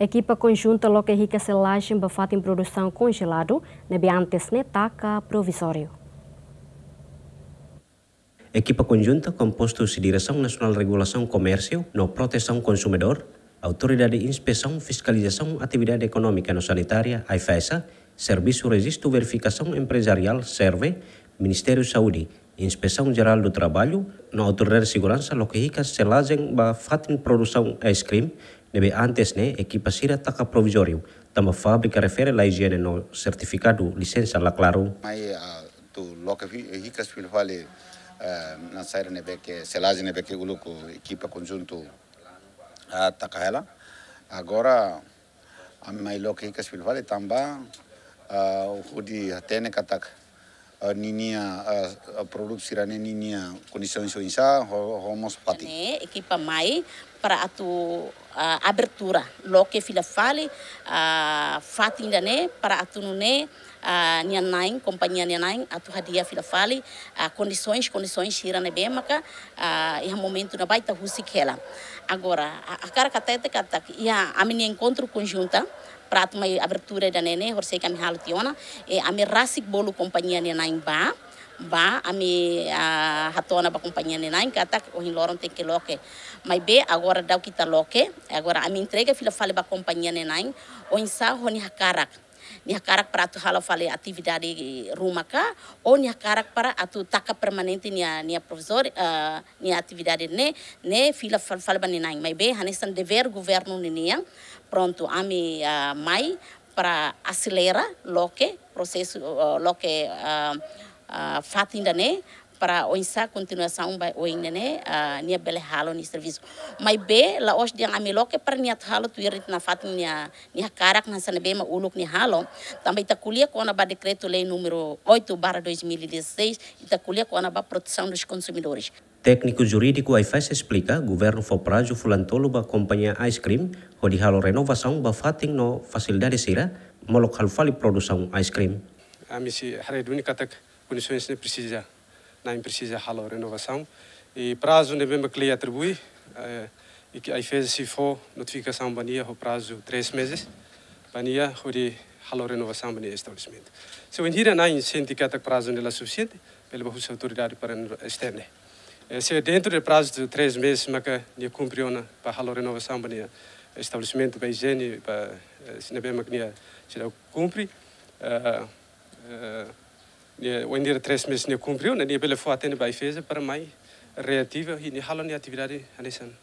equipa conjunta loca selagem bafata em produção congelado, nebiantes netaca provisório. Equipa conjunta composto de Direção Nacional de Regulação Comércio, no Proteção Consumidor, Autoridade de Inspeção Fiscalização Atividade Econômica no Sanitária, AIFESA, Serviço Registro Verificação Empresarial, SERVE, Ministério de Saúde, Inspeção Geral do Trabalho, na autoridade de segurança, lokihikas selagem ba fatin produção ice cream, nebe antes ne equipa sira taka provisório, tama fábrica refere la higiene no certificado licença la claro. Mai a ah, tu lokihikas fil fale eh, na saira nebe que selagem nebe que uluko equipa conjunto a ah, taka ela. Agora a mai lokihikas fil vale tamba ah, o hudi hatene katak ninia produksi rani ninia condição insa homos pati né equipa mai para atu abertura loke fila fale fati né para atu né a nia nain companhia nia nain atu hadia fila fale condições condições hira ne bemaka a e momento na baita husikela hela agora a cara kata catak ia a minha encontro conjunta prato mai abertura da nene hor kami haluti e rasik bolu kompanhia nena ba ba ame a hatona ba companhia nena em kata o hin loron tem que loque mai be agora dau kita loque agora ame entrega fila fale ba companhia nena em o insa honi hakarak nia karak para tu hala fale atividade rumaka ou nia karak para tu taka permanente nia nia professor uh, eh, nia atividade ne ne fila fal fal bani nai mai be hanesan dever governo nia pronto ami uh, mai para acelera loque processo uh, loke uh, uh, fatinda ne para o ensa continuação ba o inne né? a nia bele halo ni serviço mas b lá hoje dia amelo que para nia halo tu irit na fat nia nia karak na sana be ma uluk ni halo também ta tá culia quando ba decreto lei número 8 barra 2016 e ta tá culia quando ba proteção dos consumidores Técnico jurídico AIFES explica, governo Foprajo Fulantolo ba companhia ice cream, ho di halo renovação ba fatin no facilidade sira, molok halo fali produção ice cream. Ah, eh, a misi haré dunica tak condições ne precisa na precisa halo renovação. E prazo nem mesmo que lhe atribui, eh, e que aí fez se for notificação bania o prazo três meses, bania o de valor renovação bania estabelecimento. Se o indira nem sente que o prazo não é suficiente, pelo barulho autoridade para externa. Eh, se é dentro do prazo de três meses, mas que não cumpriu para halo renovação bania estabelecimento para higiene, para eh, se não é mesmo que não cumpre, Uh, uh, wanneer het restmis niet komt, dan willen we het bij vezen per mij. Reatieve, hier niet halen, actividad en is een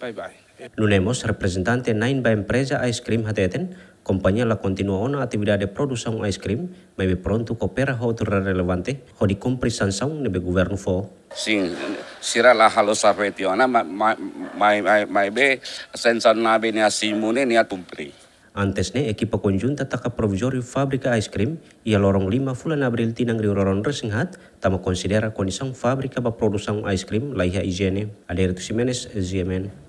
bye bye. Lulemos, representante nain ba empresa ice cream hateten, compañía la continua na actividad de produção ice cream, mas pronto coopera outra relevante, ho di compreensão nebe governo fo. Sim, sira la halo sapetiona, mai mai mai be sensa nabe ne asimune ne cumprir. Antesne ekipa konjunta taka provisori fábrica ice cream ia lorong 5 fulan Abril tinang ri roron resenghat tama considera kondisang fábrica ba produsang ice cream laiha higiene. Adere tu Simenes, GMN.